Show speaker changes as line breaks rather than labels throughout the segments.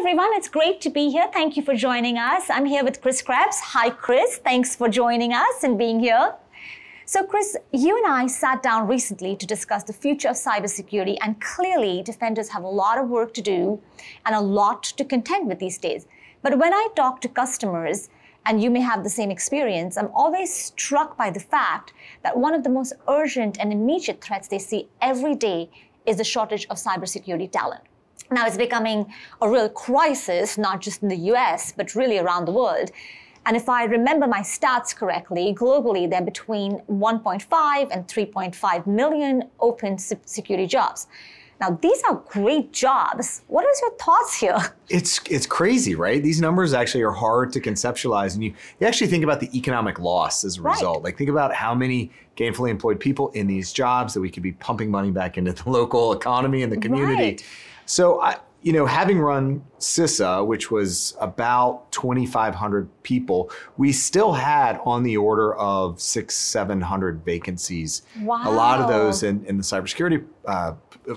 everyone. It's great to be here. Thank you for joining us. I'm here with Chris Krebs. Hi, Chris. Thanks for joining us and being here. So, Chris, you and I sat down recently to discuss the future of cybersecurity, and clearly, defenders have a lot of work to do and a lot to contend with these days. But when I talk to customers, and you may have the same experience, I'm always struck by the fact that one of the most urgent and immediate threats they see every day is the shortage of cybersecurity talent. Now it's becoming a real crisis, not just in the US, but really around the world. And if I remember my stats correctly, globally, there are between 1.5 and 3.5 million open security jobs. Now, these are great jobs. What is your thoughts here?
It's it's crazy, right? These numbers actually are hard to conceptualize. And you, you actually think about the economic loss as a right. result. Like think about how many gainfully employed people in these jobs that we could be pumping money back into the local economy and the community. Right. So I, you know, having run CISA, which was about 2,500 people, we still had on the order of six, 700 vacancies. Wow. A lot of those in, in the cybersecurity uh,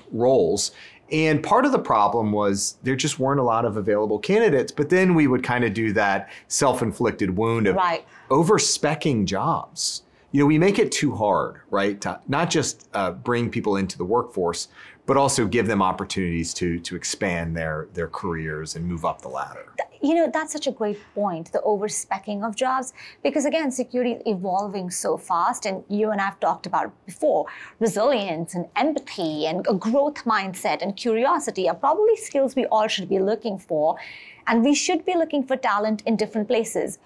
roles. And part of the problem was there just weren't a lot of available candidates. But then we would kind of do that self inflicted wound of right. over specking jobs. You know, we make it too hard, right? To not just uh, bring people into the workforce, but also give them opportunities to to expand their their careers and move up the ladder.
You know, that's such a great point, the overspecking of jobs, because again, security is evolving so fast, and you and I've talked about before. Resilience and empathy and a growth mindset and curiosity are probably skills we all should be looking for. And we should be looking for talent in different places.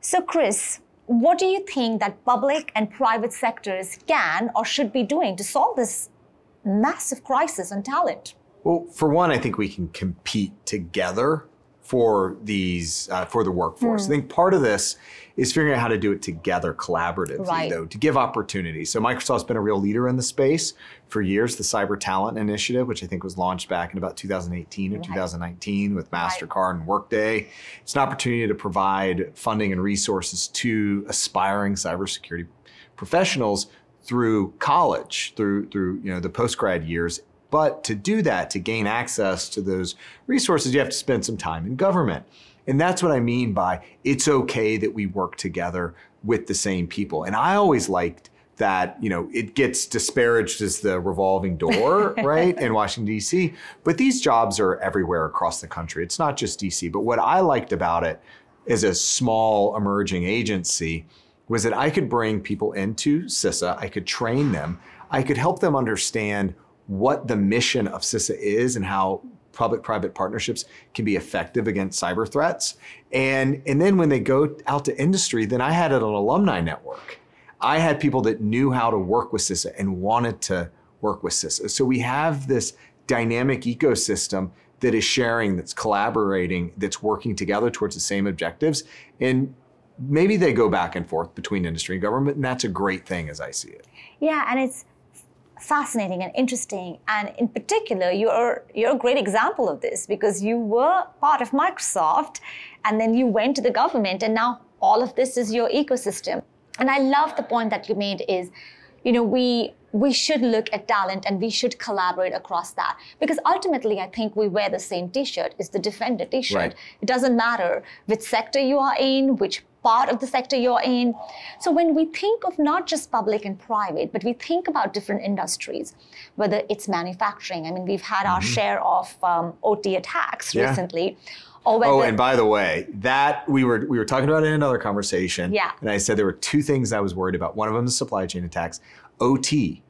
So, Chris, what do you think that public and private sectors can or should be doing to solve this massive crisis on talent.
Well, for one, I think we can compete together for these uh, for the workforce. Mm. I think part of this is figuring out how to do it together collaboratively, right. though, to give opportunities. So Microsoft's been a real leader in the space for years. The Cyber Talent Initiative, which I think was launched back in about 2018 or right. 2019 with Mastercard right. and Workday, it's an opportunity to provide funding and resources to aspiring cybersecurity professionals through college, through through you know the post grad years. But to do that, to gain access to those resources, you have to spend some time in government. And that's what I mean by it's okay that we work together with the same people. And I always liked that, you know, it gets disparaged as the revolving door, right, in Washington, D.C. But these jobs are everywhere across the country. It's not just D.C. But what I liked about it as a small emerging agency was that I could bring people into CISA, I could train them, I could help them understand what the mission of CISA is and how public-private partnerships can be effective against cyber threats. And, and then when they go out to industry, then I had an alumni network. I had people that knew how to work with CISA and wanted to work with CISA. So we have this dynamic ecosystem that is sharing, that's collaborating, that's working together towards the same objectives. And maybe they go back and forth between industry and government, and that's a great thing as I see it.
Yeah, and it's fascinating and interesting. And in particular, you're you're a great example of this because you were part of Microsoft, and then you went to the government, and now all of this is your ecosystem. And I love the point that you made is you know, we we should look at talent and we should collaborate across that because ultimately i think we wear the same t-shirt it's the defender t-shirt right. it doesn't matter which sector you are in which part of the sector you're in so when we think of not just public and private but we think about different industries whether it's manufacturing i mean we've had mm -hmm. our mm-hmm. share of um, ot attacks yeah. recently Oh, oh and by
the way, that we were we were talking about in another conversation. Yeah. And I said there were two things I was worried about. One of them is supply chain attacks. OT,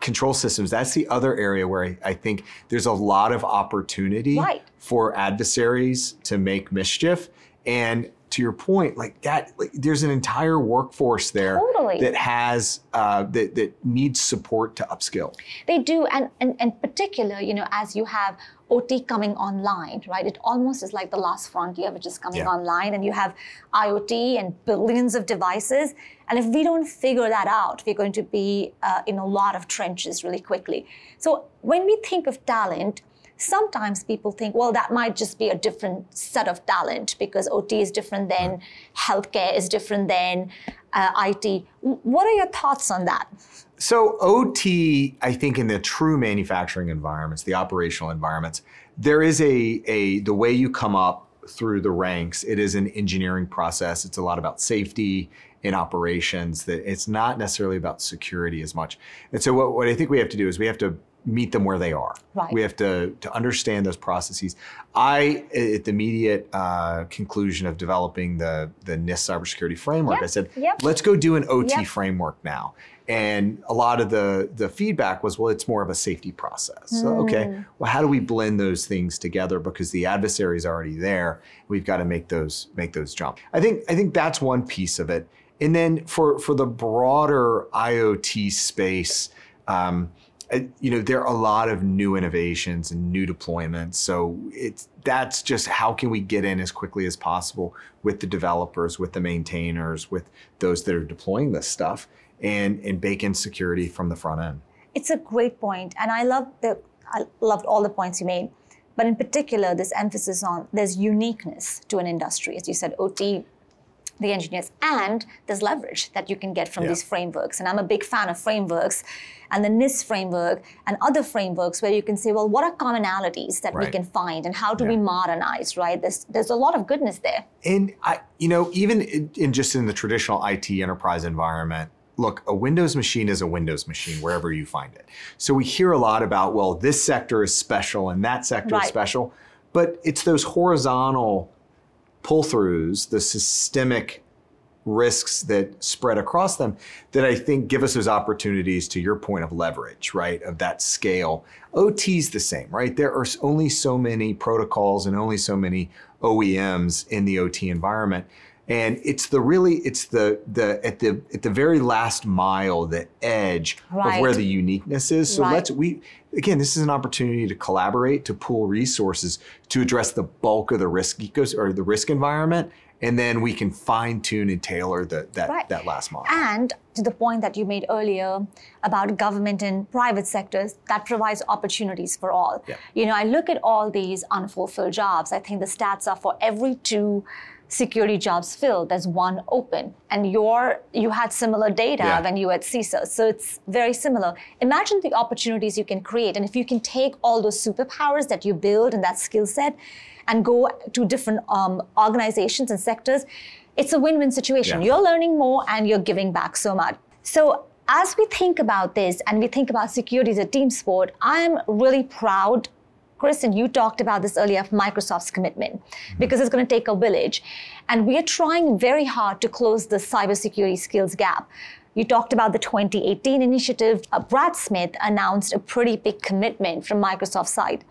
control systems. That's the other area where I, I think there's a lot of opportunity right. for adversaries to make mischief. And to your point, like that, like, there's an entire workforce there totally. that has uh, that that needs support to upskill.
They do, and and in particular, you know, as you have OT coming online, right? It almost is like the last frontier, which is coming yeah. online, and you have IoT and billions of devices. And if we don't figure that out, we're going to be uh, in a lot of trenches really quickly. So when we think of talent, sometimes people think, well, that might just be a different set of talent because OT is different than healthcare is different than uh, IT. What are your thoughts on that?
So OT, I think, in the true manufacturing environments, the operational environments, there is a, a the way you come up through the ranks. It is an engineering process. It's a lot about safety in operations that it's not necessarily about security as much. And so what, what I think we have to do is we have to meet them where they are. Right. We have to, to understand those processes. I, at the immediate uh, conclusion of developing the, the NIST cybersecurity framework, yep. I said, yep. let's go do an OT yep. framework now. And a lot of the, the feedback was, well, it's more of a safety process. Mm. So, hmm. okay, well, how do we blend those things together? Because the adversary is already there. We've got to make those make those jump. I think I think that's one piece of it. And then for for the broader IoT space, um, you know there are a lot of new innovations and new deployments so it's that's just how can we get in as quickly as possible with the developers with the maintainers with those that are deploying this stuff and and bake in security from the front end
it's a great point and i love the i loved all the points you made but in particular this emphasis on there's uniqueness to an industry as you said ot the engineers and there's leverage that you can get from yeah. these frameworks. And I'm a big fan of frameworks and the NIST framework and other frameworks where you can say, well, what are commonalities that right. we can find and how do yeah. we modernize, right? There's, there's a lot of goodness there.
And I, you know, even in, in just in the traditional IT enterprise environment, look, a Windows machine is a Windows machine wherever you find it. So we hear a lot about, well, this sector is special and that sector right. is special, but it's those horizontal pull throughs, the systemic risks that spread across them that I think give us those opportunities to your point of leverage, right? Of that scale. OT is the same, right? There are only so many protocols and only so many OEMs in the OT environment and it's the really it's the the at the at the very last mile the edge right. of where the uniqueness is so right. let's we again this is an opportunity to collaborate to pool resources to address the bulk of the risk ecos or the risk environment and then we can fine tune and tailor the, that right. that last model.
And to the point that you made earlier about government and private sectors, that provides opportunities for all. Yeah. You know, I look at all these unfulfilled jobs. I think the stats are for every two security jobs filled. There's one open, and your you had similar data yeah. when you were at CISA, so it's very similar. Imagine the opportunities you can create, and if you can take all those superpowers that you build and that skill set, and go to different um, organizations and sectors, it's a win-win situation. Yeah. You're learning more, and you're giving back so much. So. As we think about this and we think about security as a team sport, I'm really proud Kristen, you talked about this earlier of Microsoft's commitment because it's going to take a village. And we are trying very hard to close the cybersecurity skills gap. You talked about the 2018 initiative. Uh, Brad Smith announced a pretty big commitment from Microsoft's side.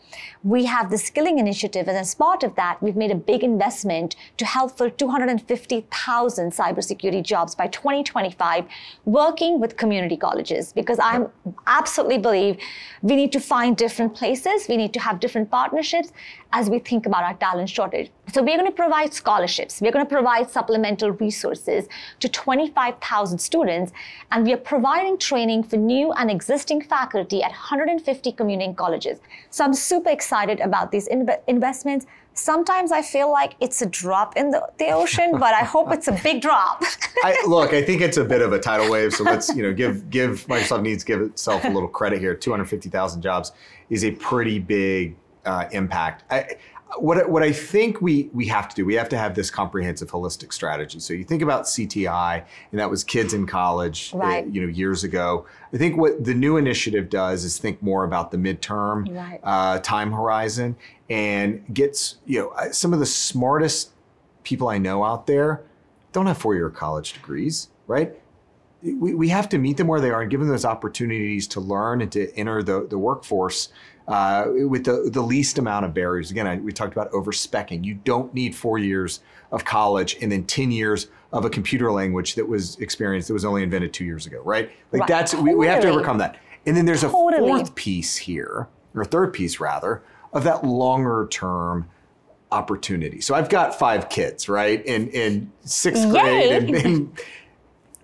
We have the skilling initiative, and as part of that, we've made a big investment to help fill 250,000 cybersecurity jobs by 2025, working with community colleges. Because I absolutely believe we need to find different places, we need to have different partnerships as we think about our talent shortage. So we're going to provide scholarships, we're going to provide supplemental resources to 25,000 students and we are providing training for new and existing faculty at 150 community colleges. So I'm super excited about these in investments. Sometimes I feel like it's a drop in the, the ocean, but I hope it's a big drop.
I, look, I think it's a bit of a tidal wave. So let's you know give give Microsoft needs give itself a little credit here. 250,000 jobs is a pretty big uh, impact. I, what, what I think we, we have to do, we have to have this comprehensive holistic strategy. So you think about CTI, and that was kids in college, uh, right. uh, you know, years ago. I think what the new initiative does is think more about the midterm right. uh, time horizon and gets, you know, uh, some of the smartest people I know out there don't have four-year college degrees, right? we, we have to meet them where they are and give them those opportunities to learn and to enter the, the workforce uh, with the, the least amount of barriers. Again, I, we talked about overspecking. You don't need four years of college and then 10 years of a computer language that was experienced that was only invented two years ago, right? Like right. that's, totally. we, we have to overcome that. And then there's totally. a fourth piece here, or third piece rather, of that longer term opportunity. So I've got five kids, right? In in sixth Yay. grade and, and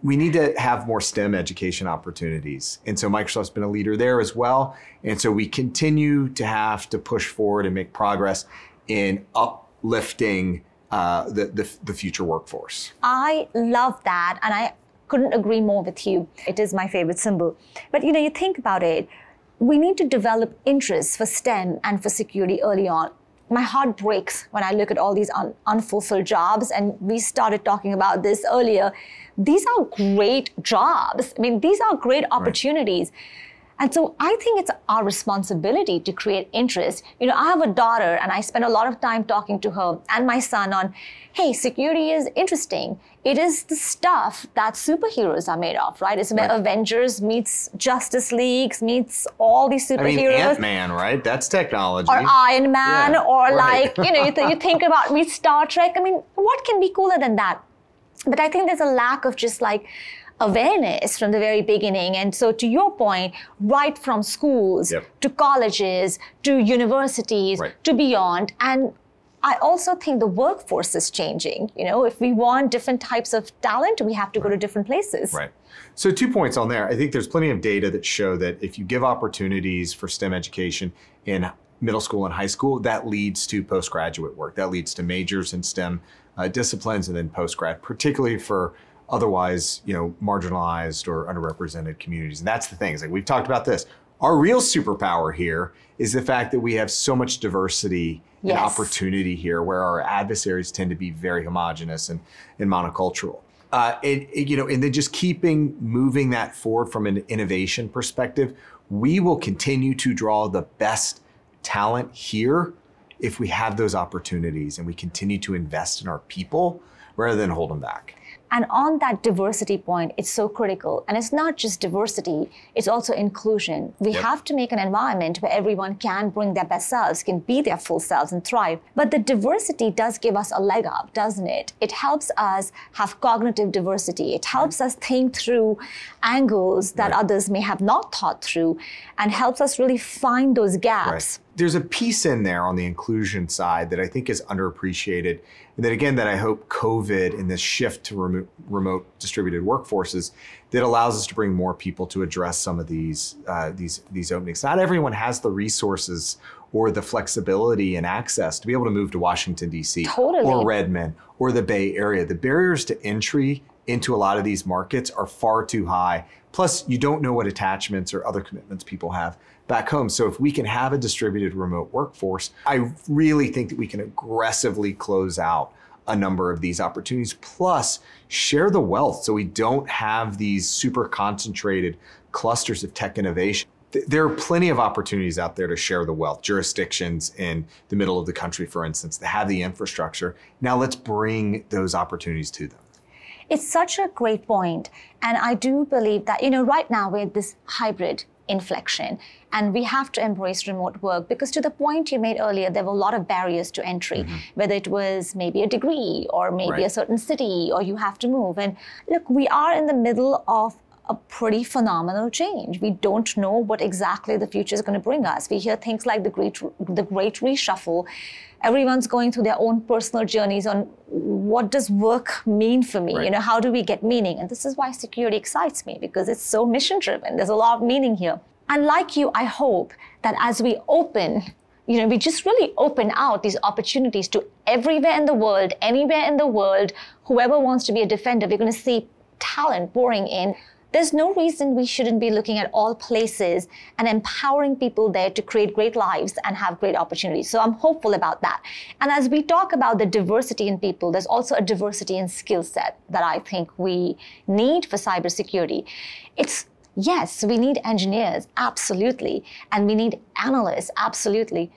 we need to have more STEM education opportunities. And so Microsoft's been a leader there as well. And so we continue to have to push forward and make progress in uplifting uh, the, the, the future workforce.
I love that. And I couldn't agree more with you. It is my favorite symbol. But you know, you think about it, we need to develop interests for STEM and for security early on my heart breaks when I look at all these un unfulfilled jobs. And we started talking about this earlier. These are great jobs. I mean, these are great opportunities. Right. And so I think it's our responsibility to create interest. You know, I have a daughter and I spend a lot of time talking to her and my son on, hey, security is interesting. It is the stuff that superheroes are made of, right? It's where right. Avengers meets Justice League, meets all these superheroes. I mean, Ant-Man,
right? That's technology. Or
Iron Man, yeah, or right. like, you know, you, th- you think about meets Star Trek. I mean, what can be cooler than that? But I think there's a lack of just like, awareness from the very beginning. And so, to your point, right from schools yep. to colleges to universities right. to beyond, and I also think the workforce is changing. You know, if we want different types of talent, we have to right. go to different places. Right.
So two points on there. I think there's plenty of data that show that if you give opportunities for STEM education in middle school and high school, that leads to postgraduate work. That leads to majors in STEM uh, disciplines and then postgrad, particularly for otherwise, you know, marginalized or underrepresented communities. And that's the thing. It's like we've talked about this. Our real superpower here is the fact that we have so much diversity yes. and opportunity here, where our adversaries tend to be very homogenous and, and monocultural. Uh, it, it, you know, and then just keeping moving that forward from an innovation perspective, we will continue to draw the best talent here if we have those opportunities and we continue to invest in our people rather than hold them back.
And on that diversity point, it's so critical. And it's not just diversity, it's also inclusion. We yep. have to make an environment where everyone can bring their best selves, can be their full selves and thrive. But the diversity does give us a leg up, doesn't it? It helps us have cognitive diversity. It helps right. us think through angles that right. others may have not thought through and helps us really find those gaps. Right
there's a piece in there on the inclusion side that I think is underappreciated. And that again, that I hope COVID and this shift to remote, remote distributed workforces that allows us to bring more people to address some of these, uh, these, these openings. Not everyone has the resources or the flexibility and access to be able to move to Washington, D.C. Totally. or Redmond or the Bay Area. The barriers to entry into a lot of these markets are far too high. Plus, you don't know what attachments or other commitments people have back home. So, if we can have a distributed remote workforce, I really think that we can aggressively close out a number of these opportunities. Plus, share the wealth so we don't have these super concentrated clusters of tech innovation there are plenty of opportunities out there to share the wealth. Jurisdictions in the middle of the country, for instance, that have the infrastructure. Now let's bring those opportunities to them.
It's such a great point. And I do believe that, you know, right now we're this hybrid inflection and we have to embrace remote work because to the point you made earlier there were a lot of barriers to entry mm -hmm. whether it was maybe a degree or maybe right. a certain city or you have to move and look we are in the middle of a pretty phenomenal change. We don't know what exactly the future is going to bring us. We hear things like the great, the great reshuffle. Everyone's going through their own personal journeys on what does work mean for me? Right. You know, how do we get meaning? And this is why security excites me because it's so mission driven. There's a lot of meaning here. And like you, I hope that as we open, you know, we just really open out these opportunities to everywhere in the world, anywhere in the world, whoever wants to be a defender, we're going to see talent pouring in. There's no reason we shouldn't be looking at all places and empowering people there to create great lives and have great opportunities. So I'm hopeful about that. And as we talk about the diversity in people, there's also a diversity in skill set that I think we need for cybersecurity. It's Yes, we need engineers, absolutely. And we need analysts, absolutely.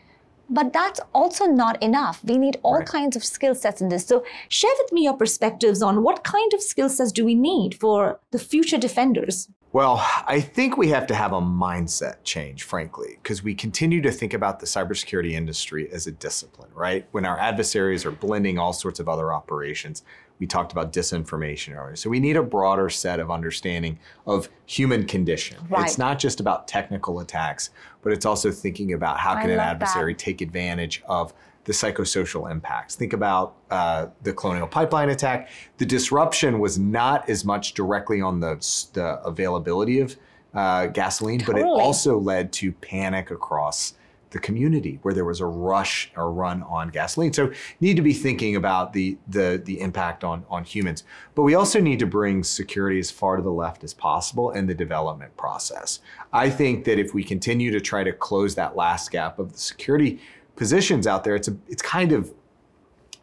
But that's also not enough. We need all right. kinds of skill sets in this. So share with me your perspectives on what kind of skill sets do we need for the future defenders?
Well, I think we have to have a mindset change, frankly, because we continue to think about the cybersecurity industry as a discipline, right? When our adversaries are blending all sorts of other operations, we talked about disinformation earlier. So we need a broader set of understanding of human condition. Right. It's not just about technical attacks, but it's also thinking about how can I an adversary that. take advantage of the psychosocial impacts. Think about uh, the Colonial Pipeline attack. The disruption was not as much directly on the, the availability of uh, gasoline, totally. but it also led to panic across the community where there was a rush or run on gasoline. So need to be thinking about the the the impact on on humans. But we also need to bring security as far to the left as possible in the development process. I think that if we continue to try to close that last gap of the security positions out there, it's a it's kind of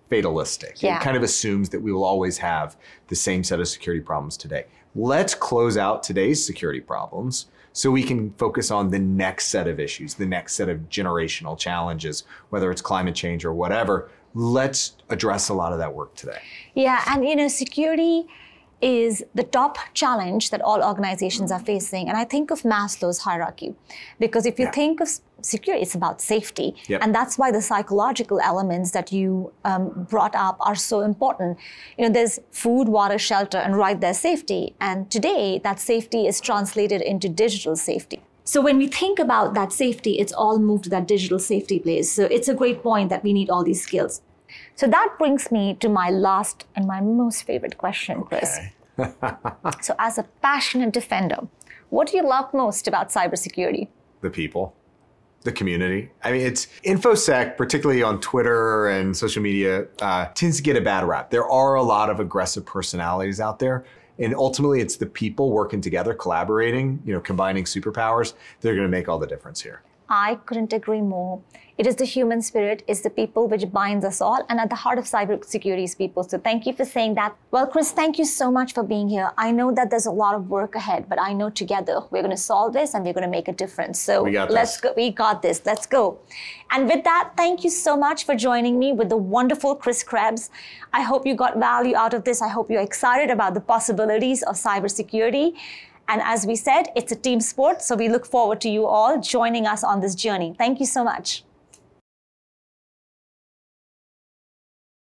fatalistic. Yeah. It kind of assumes that we will always have the same set of security problems today. Let's close out today's security problems so we can focus on the next set of issues, the next set of generational challenges, whether it's climate change or whatever. Let's address a lot of that work today.
Yeah, and you know, security is the top challenge that all organizations are facing. And I think of Maslow's hierarchy, because if you yeah. think of security, it's about safety. Yep. And that's why the psychological elements that you um, brought up are so important. You know, there's food, water, shelter, and right there, safety. And today, that safety is translated into digital safety. So when we think about that safety, it's all moved to that digital safety place. So it's a great point that we need all these skills. So that brings me to my last and my most favorite question, Chris. so, as a passionate defender, what do you love most about cybersecurity?
The people the community. I mean, it's InfoSec, particularly on Twitter and social media, uh, tends to get a bad rap. There are a lot of aggressive personalities out there. And ultimately, it's the people working together, collaborating, you know, combining superpowers. They're going to make all the difference here.
I couldn't agree more. It is the human spirit, it's the people which binds us all, and at the heart of cybersecurity is people. So thank you for saying that. Well, Chris, thank you so much for being here. I know that there's a lot of work ahead, but I know together we're going to solve this and we're going to make a difference. So let's go. We got this. Let's go. And with that, thank you so much for joining me with the wonderful Chris Krebs. I hope you got value out of this. I hope you're excited about the possibilities of cybersecurity. And as we said, it's a team sport, so we look forward to
you all joining us on this journey. Thank you so much.